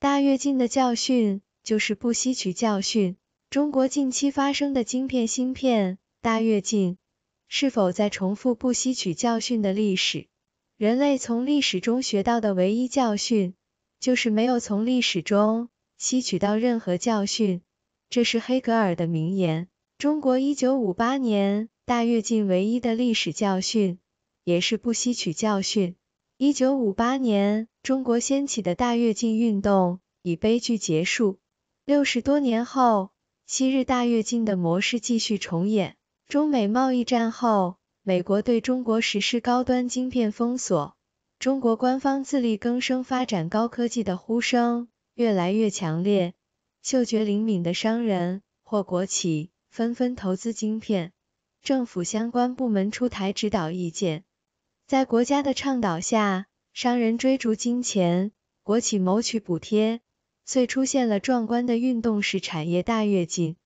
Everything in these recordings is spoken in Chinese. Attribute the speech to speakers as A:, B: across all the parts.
A: 大跃进的教训就是不吸取教训。中国近期发生的晶片芯片大跃进，是否在重复不吸取教训的历史？人类从历史中学到的唯一教训，就是没有从历史中吸取到任何教训。这是黑格尔的名言。中国一九五八年大跃进唯一的历史教训，也是不吸取教训。一九五八年，中国掀起的大跃进运动以悲剧结束。六十多年后，昔日大跃进的模式继续重演。中美贸易战后，美国对中国实施高端晶片封锁，中国官方自力更生发展高科技的呼声越来越强烈。嗅觉灵敏的商人或国企纷纷投资晶片，政府相关部门出台指导意见。在国家的倡导下，商人追逐金钱，国企谋取补贴，遂出现了壮观的运动式产业大跃进。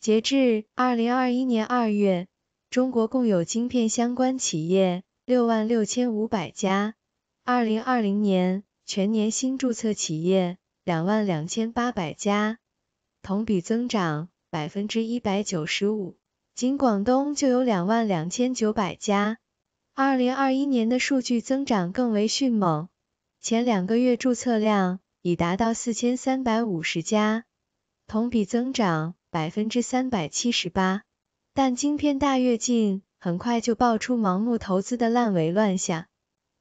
A: 截至二零二一年二月，中国共有晶片相关企业六万六千五百家，二零二零年全年新注册企业两万两千八百家，同比增长百分之一百九十五，仅广东就有两万两千九百家。二零二一年的数据增长更为迅猛，前两个月注册量已达到四千三百五十家，同比增长百分之三百七十八。但晶天大跃进很快就爆出盲目投资的烂尾乱象。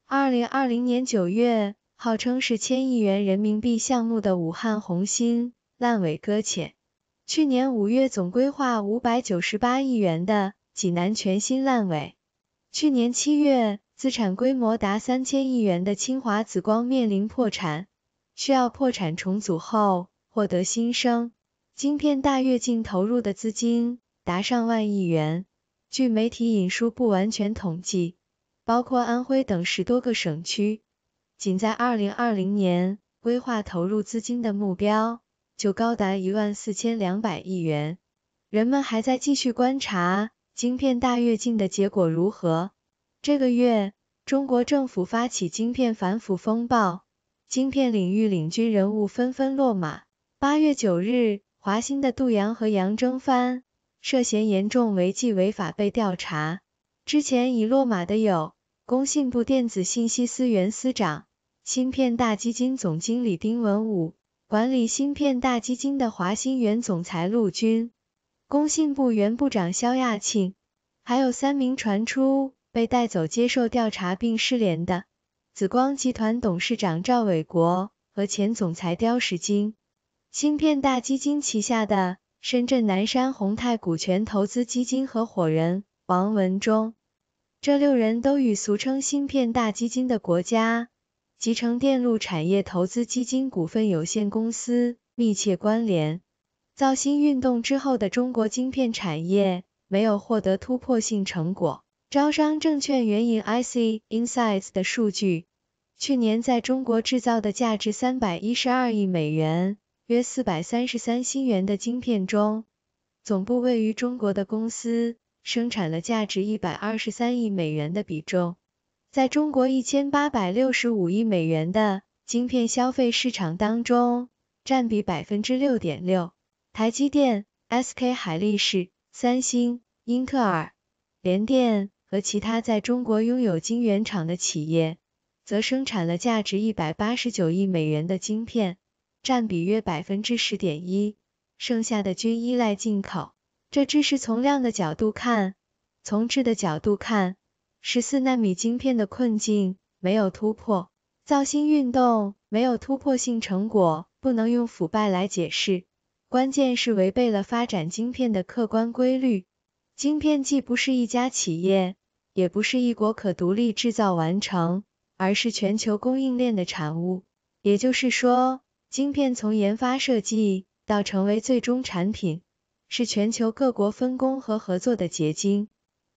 A: 二零二零年九月，号称是千亿元人民币项目的武汉红星烂尾搁浅；去年五月，总规划五百九十八亿元的济南全新烂尾。去年七月，资产规模达三千亿元的清华紫光面临破产，需要破产重组后获得新生。晶片大跃进投入的资金达上万亿元。据媒体引述不完全统计，包括安徽等十多个省区，仅在二零二零年规划投入资金的目标就高达一万四千两百亿元。人们还在继续观察。芯片大跃进的结果如何？这个月，中国政府发起芯片反腐风暴，芯片领域领军人物纷纷落马。八月九日，华芯的杜阳和杨征帆涉嫌严重违纪违法被调查。之前已落马的有工信部电子信息司原司长、芯片大基金总经理丁文武，管理芯片大基金的华芯原总裁陆军。工信部原部长肖亚庆，还有三名传出被带走接受调查并失联的，紫光集团董事长赵伟国和前总裁刁石金，芯片大基金旗下的深圳南山宏泰股权投资基金合伙人王文忠，这六人都与俗称芯片大基金的国家集成电路产业投资基金股份有限公司密切关联。造星运动之后的中国晶片产业没有获得突破性成果。招商证券援引 IC Insights 的数据，去年在中国制造的价值三百一十二亿美元，约四百三十三新元的晶片中，总部位于中国的公司生产了价值一百二十三亿美元的比重，在中国一千八百六十五亿美元的晶片消费市场当中，占比百分之六点六。台积电、SK 海力士、三星、英特尔、联电和其他在中国拥有晶圆厂的企业，则生产了价值一百八十九亿美元的晶片，占比约百分之十点一，剩下的均依赖进口。这只是从量的角度看，从质的角度看，十四纳米晶片的困境没有突破，造星运动没有突破性成果，不能用腐败来解释。关键是违背了发展晶片的客观规律。晶片既不是一家企业，也不是一国可独立制造完成，而是全球供应链的产物。也就是说，晶片从研发设计到成为最终产品，是全球各国分工和合作的结晶。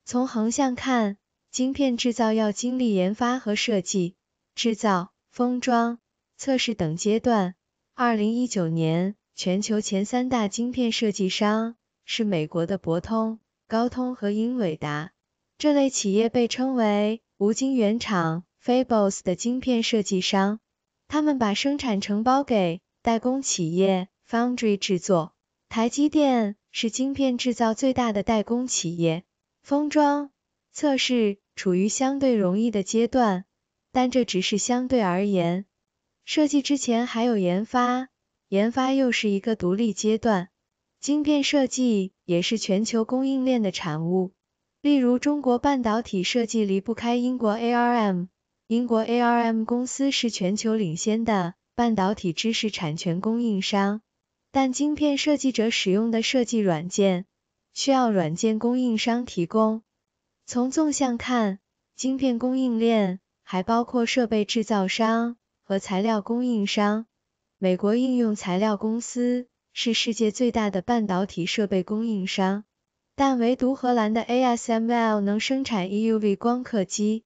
A: 从横向看，晶片制造要经历研发和设计、制造、封装、测试等阶段。二零一九年。全球前三大晶片设计商是美国的博通、高通和英伟达，这类企业被称为无晶圆厂 （fabs） 的晶片设计商，他们把生产承包给代工企业 （foundry） 制作。台积电是晶片制造最大的代工企业，封装、测试处于相对容易的阶段，但这只是相对而言，设计之前还有研发。研发又是一个独立阶段，晶片设计也是全球供应链的产物。例如，中国半导体设计离不开英国 ARM，英国 ARM 公司是全球领先的半导体知识产权供应商。但晶片设计者使用的设计软件，需要软件供应商提供。从纵向看，晶片供应链还包括设备制造商和材料供应商。美国应用材料公司是世界最大的半导体设备供应商，但唯独荷兰的 ASML 能生产 EUV 光刻机，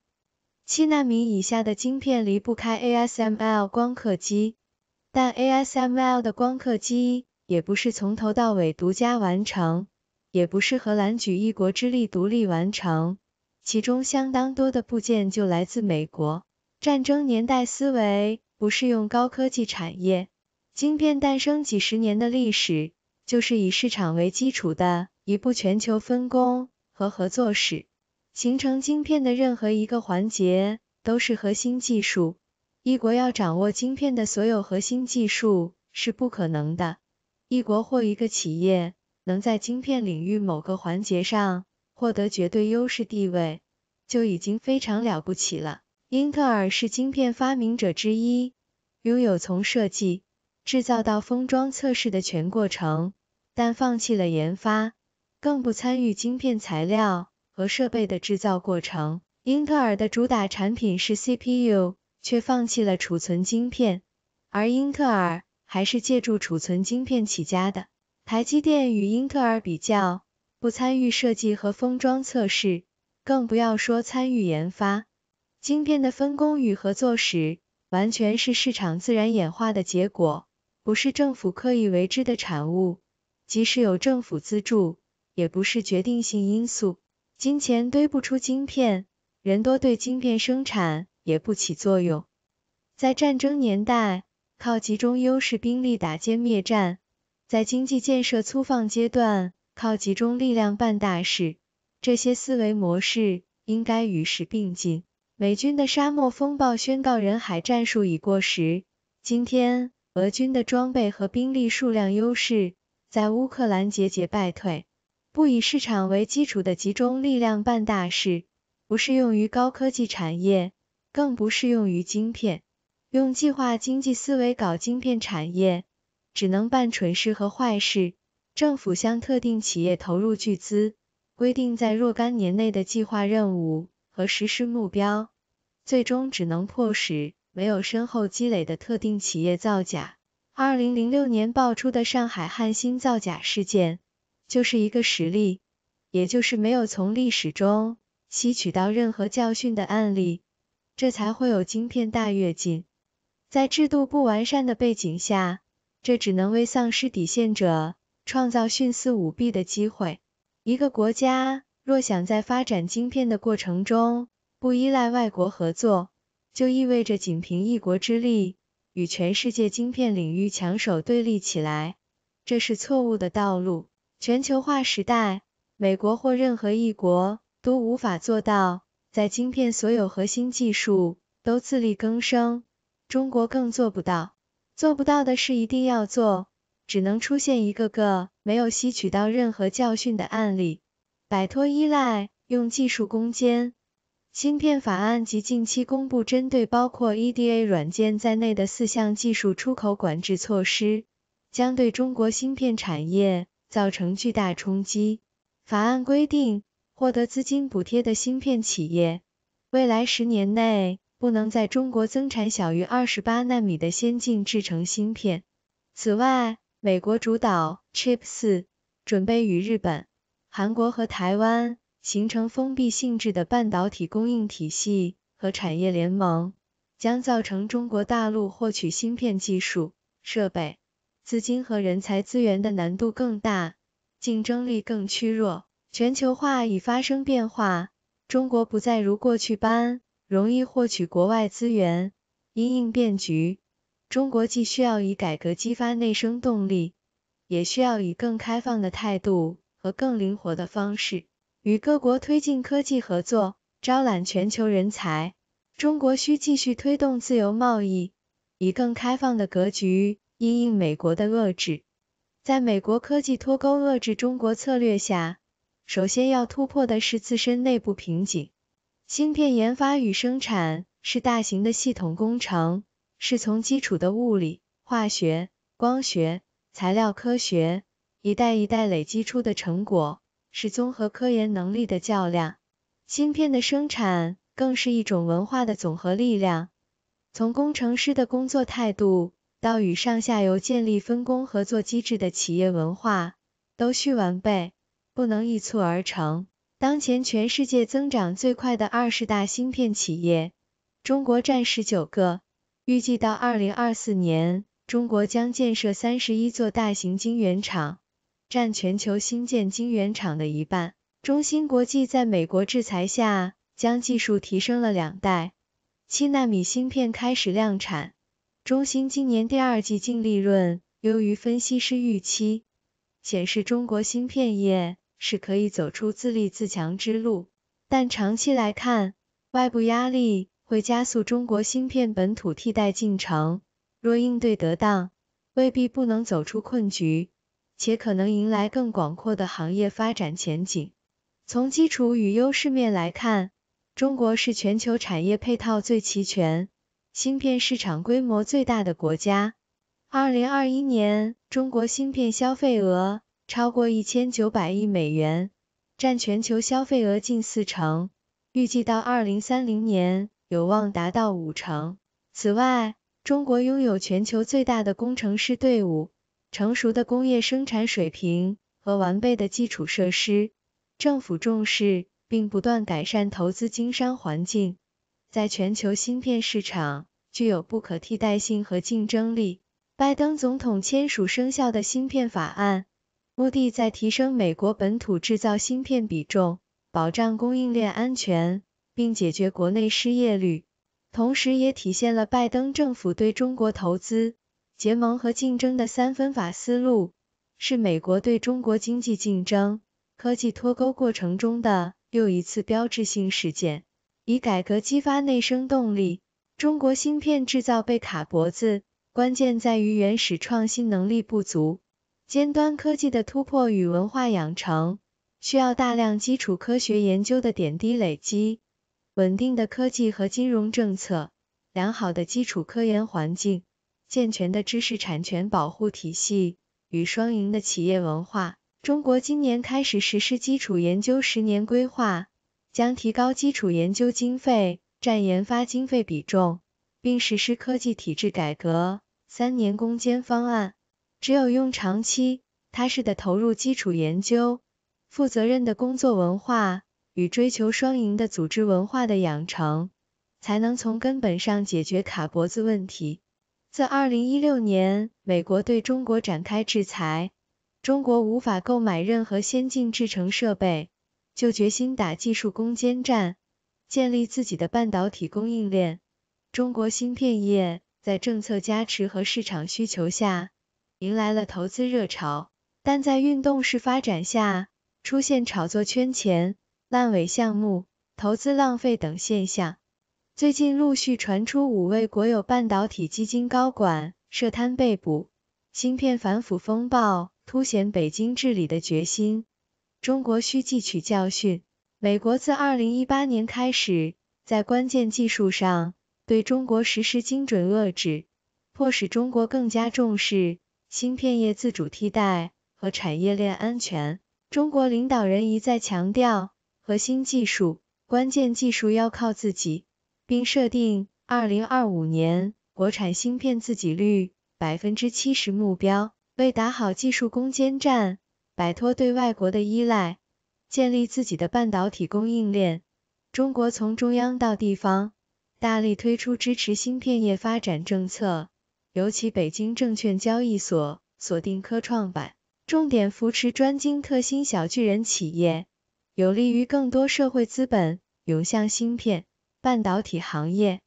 A: 七纳米以下的晶片离不开 ASML 光刻机，但 ASML 的光刻机也不是从头到尾独家完成，也不是荷兰举一国之力独立完成，其中相当多的部件就来自美国。战争年代思维。不是用高科技产业，晶片诞生几十年的历史，就是以市场为基础的一部全球分工和合作史。形成晶片的任何一个环节，都是核心技术。一国要掌握晶片的所有核心技术是不可能的。一国或一个企业能在晶片领域某个环节上获得绝对优势地位，就已经非常了不起了。英特尔是晶片发明者之一，拥有从设计、制造到封装测试的全过程，但放弃了研发，更不参与晶片材料和设备的制造过程。英特尔的主打产品是 CPU，却放弃了储存晶片，而英特尔还是借助储存晶片起家的。台积电与英特尔比较，不参与设计和封装测试，更不要说参与研发。晶片的分工与合作史，完全是市场自然演化的结果，不是政府刻意为之的产物。即使有政府资助，也不是决定性因素。金钱堆不出晶片，人多对晶片生产也不起作用。在战争年代，靠集中优势兵力打歼灭战；在经济建设粗放阶段，靠集中力量办大事。这些思维模式应该与时并进。美军的沙漠风暴宣告人海战术已过时。今天，俄军的装备和兵力数量优势在乌克兰节节败退。不以市场为基础的集中力量办大事，不适用于高科技产业，更不适用于晶片。用计划经济思维搞晶片产业，只能办蠢事和坏事。政府向特定企业投入巨资，规定在若干年内的计划任务。和实施目标，最终只能迫使没有深厚积累的特定企业造假。二零零六年爆出的上海汉芯造假事件就是一个实例，也就是没有从历史中吸取到任何教训的案例，这才会有晶片大跃进。在制度不完善的背景下，这只能为丧失底线者创造徇私舞弊的机会。一个国家。若想在发展晶片的过程中不依赖外国合作，就意味着仅凭一国之力与全世界晶片领域强手对立起来，这是错误的道路。全球化时代，美国或任何一国都无法做到在晶片所有核心技术都自力更生，中国更做不到。做不到的事一定要做，只能出现一个个没有吸取到任何教训的案例。摆脱依赖，用技术攻坚。芯片法案及近期公布针对包括 EDA 软件在内的四项技术出口管制措施，将对中国芯片产业造成巨大冲击。法案规定，获得资金补贴的芯片企业，未来十年内不能在中国增产小于二十八纳米的先进制程芯片。此外，美国主导 Chip 四准备与日本。韩国和台湾形成封闭性质的半导体供应体系和产业联盟，将造成中国大陆获取芯片技术、设备、资金和人才资源的难度更大，竞争力更趋弱。全球化已发生变化，中国不再如过去般容易获取国外资源。因应变局，中国既需要以改革激发内生动力，也需要以更开放的态度。和更灵活的方式与各国推进科技合作，招揽全球人才。中国需继续推动自由贸易，以更开放的格局因应美国的遏制。在美国科技脱钩遏制中国策略下，首先要突破的是自身内部瓶颈。芯片研发与生产是大型的系统工程，是从基础的物理、化学、光学、材料科学。一代一代累积出的成果是综合科研能力的较量，芯片的生产更是一种文化的总和力量。从工程师的工作态度到与上下游建立分工合作机制的企业文化，都需完备，不能一蹴而成。当前，全世界增长最快的二十大芯片企业，中国占十九个。预计到二零二四年，中国将建设三十一座大型晶圆厂。占全球新建晶圆厂的一半，中芯国际在美国制裁下将技术提升了两代，七纳米芯片开始量产。中芯今年第二季净利润优于分析师预期，显示中国芯片业是可以走出自立自强之路。但长期来看，外部压力会加速中国芯片本土替代进程，若应对得当，未必不能走出困局。且可能迎来更广阔的行业发展前景。从基础与优势面来看，中国是全球产业配套最齐全、芯片市场规模最大的国家。二零二一年，中国芯片消费额超过一千九百亿美元，占全球消费额近四成，预计到二零三零年有望达到五成。此外，中国拥有全球最大的工程师队伍。成熟的工业生产水平和完备的基础设施，政府重视并不断改善投资经商环境，在全球芯片市场具有不可替代性和竞争力。拜登总统签署生效的芯片法案，目的在提升美国本土制造芯片比重，保障供应链安全，并解决国内失业率，同时也体现了拜登政府对中国投资。结盟和竞争的三分法思路，是美国对中国经济竞争、科技脱钩过程中的又一次标志性事件。以改革激发内生动力，中国芯片制造被卡脖子，关键在于原始创新能力不足。尖端科技的突破与文化养成，需要大量基础科学研究的点滴累积、稳定的科技和金融政策、良好的基础科研环境。健全的知识产权保护体系与双赢的企业文化。中国今年开始实施基础研究十年规划，将提高基础研究经费占研发经费比重，并实施科技体制改革三年攻坚方案。只有用长期、踏实的投入基础研究，负责任的工作文化与追求双赢的组织文化的养成，才能从根本上解决卡脖子问题。自二零一六年，美国对中国展开制裁，中国无法购买任何先进制程设备，就决心打技术攻坚战，建立自己的半导体供应链。中国芯片业在政策加持和市场需求下，迎来了投资热潮，但在运动式发展下，出现炒作圈钱、烂尾项目、投资浪费等现象。最近陆续传出五位国有半导体基金高管涉贪被捕，芯片反腐风暴凸显北京治理的决心。中国需汲取教训。美国自二零一八年开始，在关键技术上对中国实施精准遏制，迫使中国更加重视芯片业自主替代和产业链安全。中国领导人一再强调，核心技术、关键技术要靠自己。并设定二零二五年国产芯片自给率百分之七十目标，为打好技术攻坚战，摆脱对外国的依赖，建立自己的半导体供应链，中国从中央到地方大力推出支持芯片业发展政策，尤其北京证券交易所锁定科创板，重点扶持专精特新小巨人企业，有利于更多社会资本涌向芯片。半导体行业。